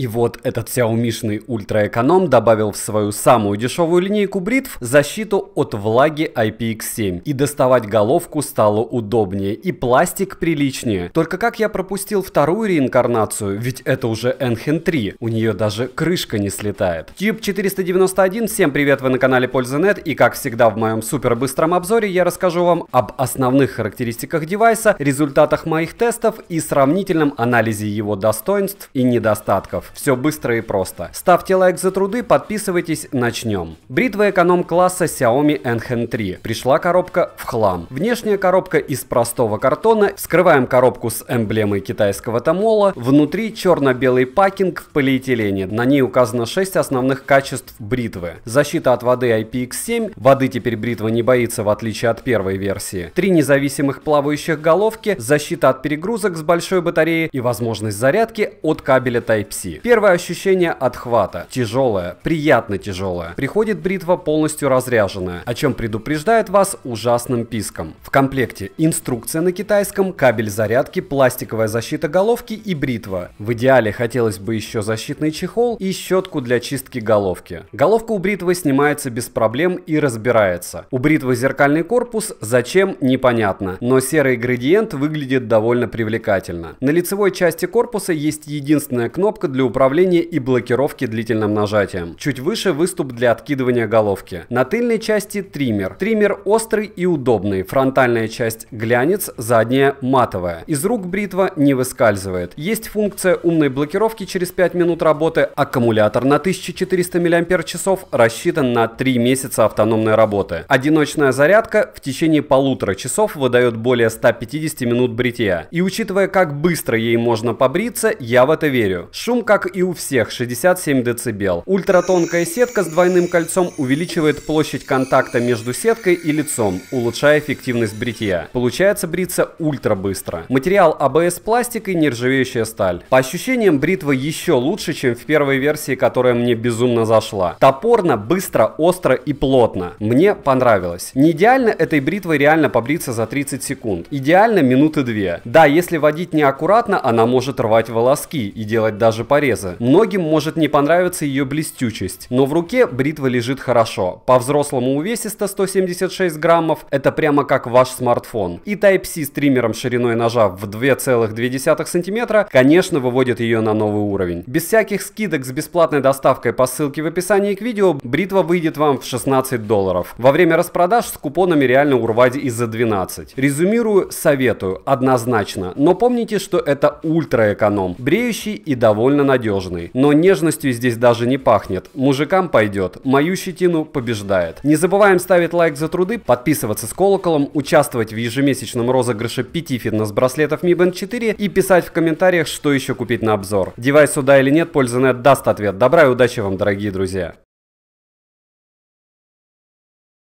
И вот этот Xiaomi ультраэконом добавил в свою самую дешевую линейку бритв защиту от влаги IPX7. И доставать головку стало удобнее, и пластик приличнее. Только как я пропустил вторую реинкарнацию, ведь это уже Enhen 3, у нее даже крышка не слетает. Cube 491, всем привет, вы на канале Польза.нет, и как всегда в моем супер быстром обзоре я расскажу вам об основных характеристиках девайса, результатах моих тестов и сравнительном анализе его достоинств и недостатков. Все быстро и просто. Ставьте лайк за труды, подписывайтесь, начнем. Бритва эконом-класса Xiaomi Enhen 3. Пришла коробка в хлам. Внешняя коробка из простого картона. Вскрываем коробку с эмблемой китайского тамола. Внутри черно-белый пакинг в полиэтилене. На ней указано 6 основных качеств бритвы. Защита от воды IPX7. Воды теперь бритва не боится, в отличие от первой версии. Три независимых плавающих головки. Защита от перегрузок с большой батареей и возможность зарядки от кабеля Type-C идти. Первое ощущение отхвата. Тяжелое, приятно тяжелое. Приходит бритва полностью разряженная, о чем предупреждает вас ужасным писком. В комплекте инструкция на китайском, кабель зарядки, пластиковая защита головки и бритва. В идеале хотелось бы еще защитный чехол и щетку для чистки головки. Головка у бритвы снимается без проблем и разбирается. У бритвы зеркальный корпус, зачем, непонятно, но серый градиент выглядит довольно привлекательно. На лицевой части корпуса есть единственная кнопка для для управления и блокировки длительным нажатием. Чуть выше выступ для откидывания головки. На тыльной части триммер. Триммер острый и удобный. Фронтальная часть глянец, задняя матовая. Из рук бритва не выскальзывает. Есть функция умной блокировки через 5 минут работы. Аккумулятор на 1400 мАч рассчитан на 3 месяца автономной работы. Одиночная зарядка в течение полутора часов выдает более 150 минут бритья. И учитывая, как быстро ей можно побриться, я в это верю. Шум как и у всех 67 дБ. Ультратонкая сетка с двойным кольцом увеличивает площадь контакта между сеткой и лицом, улучшая эффективность бритья. Получается бриться ультра быстро. Материал АБС пластик и нержавеющая сталь. По ощущениям бритва еще лучше, чем в первой версии, которая мне безумно зашла. Топорно, быстро, остро и плотно. Мне понравилось. Не идеально этой бритвой реально побриться за 30 секунд. Идеально минуты две. Да, если водить неаккуратно, она может рвать волоски и делать даже по головореза. Многим может не понравиться ее блестючесть, но в руке бритва лежит хорошо. По-взрослому увесисто 176 граммов, это прямо как ваш смартфон. И Type-C с триммером шириной ножа в 2,2 сантиметра, конечно, выводит ее на новый уровень. Без всяких скидок с бесплатной доставкой по ссылке в описании к видео, бритва выйдет вам в 16 долларов. Во время распродаж с купонами реально урвать и за 12. Резюмирую, советую, однозначно. Но помните, что это ультра эконом, бреющий и довольно надежный. Но нежностью здесь даже не пахнет. Мужикам пойдет, мою щетину побеждает. Не забываем ставить лайк за труды, подписываться с колоколом, участвовать в ежемесячном розыгрыше 5 фитнес-браслетов Mi Band 4 и писать в комментариях, что еще купить на обзор. Девайс сюда или нет, пользы нет даст ответ. Добра и удачи вам, дорогие друзья!